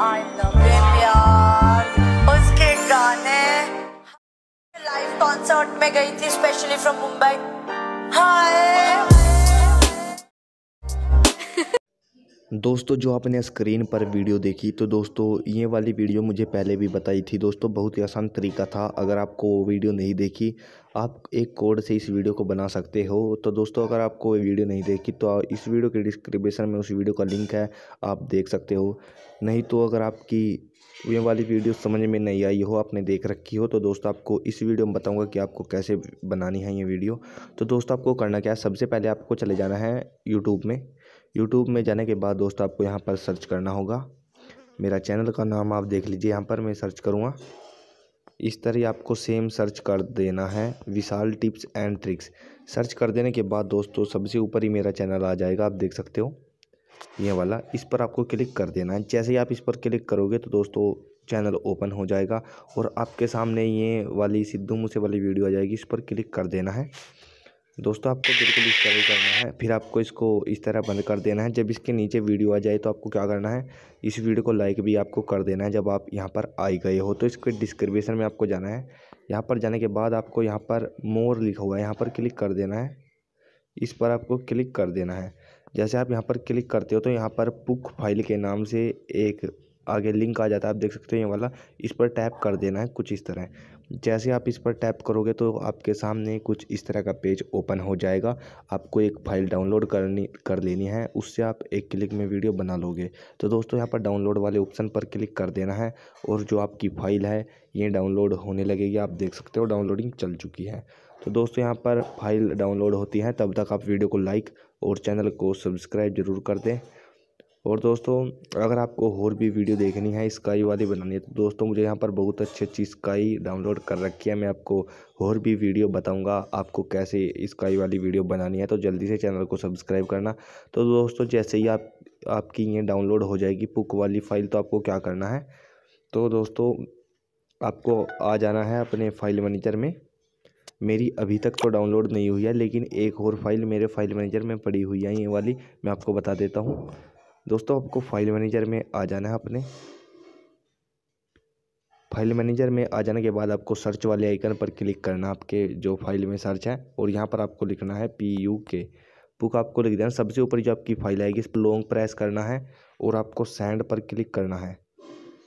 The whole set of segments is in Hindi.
आई लव प्यार उसके गाने लाइव कॉन्सर्ट में गई थी स्पेशली फ्रॉम मुंबई हाय दोस्तों जो आपने स्क्रीन पर वीडियो देखी तो दोस्तों ये वाली वीडियो मुझे पहले भी बताई थी दोस्तों बहुत ही आसान तरीका था अगर आपको वो वीडियो नहीं देखी आप एक कोड से इस वीडियो को बना सकते हो तो दोस्तों अगर आपको वो वीडियो नहीं देखी तो इस वीडियो के डिस्क्रिप्शन में उस वीडियो का लिंक है आप देख सकते हो नहीं तो अगर आपकी ये वाली वीडियो समझ में नहीं आई हो आपने देख रखी हो तो दोस्तों आपको इस वीडियो में बताऊंगा कि आपको कैसे बनानी है ये वीडियो तो दोस्तों आपको करना क्या है सबसे पहले आपको चले जाना है यूट्यूब में यूट्यूब में जाने के बाद दोस्तों आपको यहाँ पर सर्च करना होगा मेरा चैनल का नाम आप देख लीजिए यहाँ पर मैं सर्च करूँगा इस तरह आपको सेम सर्च कर देना है Vishal tips and tricks search कर देने के बाद दोस्तों सबसे ऊपर ही मेरा चैनल आ जाएगा आप देख सकते हो ये वाला इस पर आपको क्लिक कर देना है जैसे ही आप इस पर क्लिक करोगे तो दोस्तों चैनल ओपन हो जाएगा और आपके सामने ये वाली सिद्धू मूसे वाली वीडियो आ जाएगी इस पर क्लिक कर देना है दोस्तों आपको बिल्कुल इस तरह करना है फिर आपको इसको इस तरह बंद कर देना है जब इसके नीचे वीडियो आ जाए तो आपको क्या करना है इस वीडियो को लाइक भी आपको कर देना है जब आप यहाँ पर आई गए हो तो इसके डिस्क्रिप्शन में आपको जाना है यहाँ पर जाने के बाद आपको यहाँ पर मोर लिखा हुआ है यहाँ पर क्लिक कर देना है इस पर आपको क्लिक कर देना है जैसे आप यहाँ पर क्लिक करते हो तो यहाँ पर पुक फाइल के नाम से एक आगे लिंक आ जाता है आप देख सकते हो ये वाला इस पर टैप कर देना है कुछ इस तरह जैसे आप इस पर टैप करोगे तो आपके सामने कुछ इस तरह का पेज ओपन हो जाएगा आपको एक फाइल डाउनलोड करनी कर लेनी है उससे आप एक क्लिक में वीडियो बना लोगे तो दोस्तों यहाँ पर डाउनलोड वाले ऑप्शन पर क्लिक कर देना है और जो आपकी फ़ाइल है ये डाउनलोड होने लगेगी आप देख सकते हो डाउनलोडिंग चल चुकी है तो दोस्तों यहाँ पर फाइल डाउनलोड होती है तब तक आप वीडियो को लाइक और चैनल को सब्सक्राइब जरूर कर दें और दोस्तों अगर आपको और भी वीडियो देखनी है स्काई वाली बनानी है तो दोस्तों मुझे यहाँ पर बहुत अच्छी अच्छी स्काई डाउनलोड कर रखी है मैं आपको और भी वीडियो बताऊंगा आपको कैसे स्काई वाली वीडियो बनानी है तो जल्दी से चैनल को सब्सक्राइब करना तो दोस्तों जैसे ही आप आपकी ये डाउनलोड हो जाएगी पुक वाली फ़ाइल तो आपको क्या करना है तो दोस्तों आपको आ जाना है अपने फाइल मैनेजर में मेरी अभी तक तो डाउनलोड नहीं हुई है लेकिन एक और फाइल मेरे फाइल मैनेजर में पड़ी हुई है ये वाली मैं आपको बता देता हूँ दोस्तों आपको फाइल मैनेजर में आ जाना है अपने फाइल मैनेजर में आ जाने के बाद आपको सर्च वाले आइकन पर क्लिक करना आपके जो फाइल में सर्च है और यहाँ पर आपको लिखना है पी यू के बुक आपको लिख देना सबसे ऊपर जो आपकी फाइल आएगी इस पर लॉन्ग प्रेस करना है और आपको सेंड पर क्लिक करना है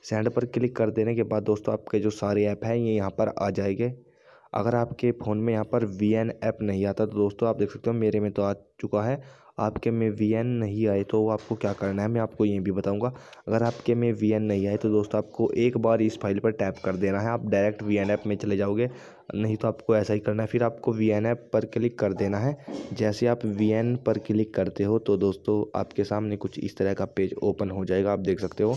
सेंड पर क्लिक कर देने के बाद दोस्तों आपके जो सारे ऐप हैं ये यहाँ पर आ जाएंगे अगर आपके फ़ोन में यहाँ पर वी एन ऐप नहीं आता तो दोस्तों आप देख सकते हो मेरे में तो आ चुका है आपके में वी एन नहीं आए तो आपको क्या करना है मैं आपको ये भी बताऊँगा अगर आपके में वी एन नहीं आए तो दोस्तों आपको एक बार इस फाइल पर टैप कर देना है आप डायरेक्ट वी एन ऐप में चले जाओगे नहीं तो आपको ऐसा ही करना है फिर आपको वी एन ऐप पर क्लिक कर देना है जैसे आप वी एन पर क्लिक करते हो तो दोस्तों आपके सामने कुछ इस तरह का पेज ओपन हो जाएगा आप देख सकते हो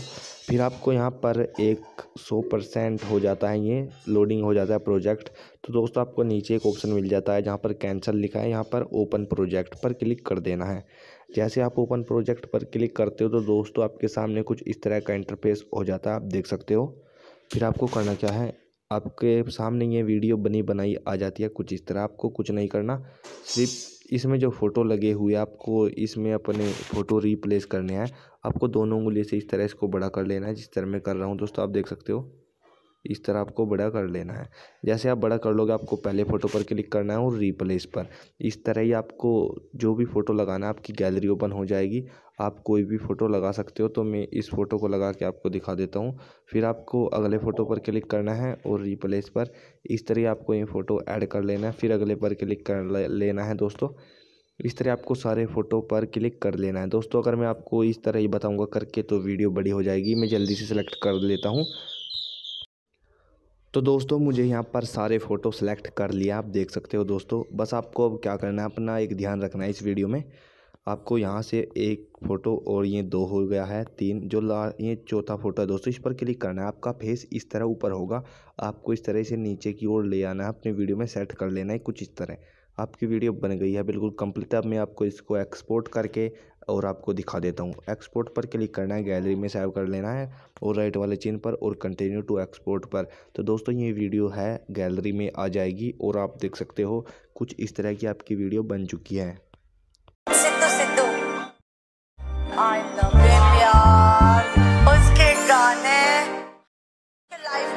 फिर आपको यहाँ पर एक सौ परसेंट हो जाता है ये लोडिंग हो जाता है प्रोजेक्ट तो दोस्तों आपको नीचे एक ऑप्शन मिल जाता है जहाँ पर कैंसिल लिखा है यहाँ पर ओपन प्रोजेक्ट पर क्लिक कर देना है है जैसे आप ओपन प्रोजेक्ट पर क्लिक करते हो तो दोस्तों आपके सामने कुछ इस तरह का इंटरफेस हो जाता है आप देख सकते हो फिर आपको करना क्या है आपके सामने ये वीडियो बनी बनाई आ जाती है कुछ इस तरह आपको कुछ नहीं करना सिर्फ इसमें जो फ़ोटो लगे हुए आपको इसमें अपने फ़ोटो रिप्लेस करने हैं आपको दोनों उंगली से इस तरह इसको बड़ा कर लेना है जिस तरह मैं कर रहा हूँ दोस्तों आप देख सकते हो इस तरह आपको बड़ा कर लेना है जैसे आप बड़ा कर लोगे आपको पहले फ़ोटो पर क्लिक करना है और रिप्लेस पर इस तरह ही आपको जो भी फ़ोटो लगाना है आपकी गैलरी ओपन हो जाएगी आप कोई भी फ़ोटो लगा सकते हो तो मैं इस फ़ोटो को लगा के आपको दिखा देता हूँ फिर आपको अगले फ़ोटो पर क्लिक करना है और रिप्लेस पर इस तरह आपको ये फ़ोटो ऐड कर लेना है फिर अगले पर क्लिक कर लेना है दोस्तों इस तरह आपको सारे फ़ोटो पर क्लिक कर लेना है दोस्तों अगर मैं आपको इस तरह ही बताऊंगा करके तो वीडियो बड़ी हो जाएगी मैं जल्दी से सेलेक्ट कर लेता हूँ तो दोस्तों मुझे यहाँ पर सारे फ़ोटो सेलेक्ट कर लिया आप देख सकते हो दोस्तों बस आपको अब क्या करना है अपना एक ध्यान रखना है इस वीडियो में आपको यहाँ से एक फ़ोटो और ये दो हो गया है तीन जो ला ये चौथा फ़ोटो है दोस्तों इस पर क्लिक करना है आपका फेस इस तरह ऊपर होगा आपको इस तरह से नीचे की ओर ले आना है अपने वीडियो में सेट कर लेना है कुछ इस तरह आपकी वीडियो बन गई है बिल्कुल कम्प्लीट अब मैं आपको इसको एक्सपोर्ट करके और आपको दिखा देता हूँ एक्सपोर्ट पर क्लिक करना है गैलरी में सेव कर लेना है और राइट वाले चिन्ह पर और कंटिन्यू टू एक्सपोर्ट पर तो दोस्तों ये वीडियो है गैलरी में आ जाएगी और आप देख सकते हो कुछ इस तरह की आपकी वीडियो बन चुकी है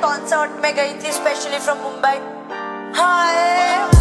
कॉन्सर्ट में गई थी स्पेशली फ्रॉम मुंबई हाय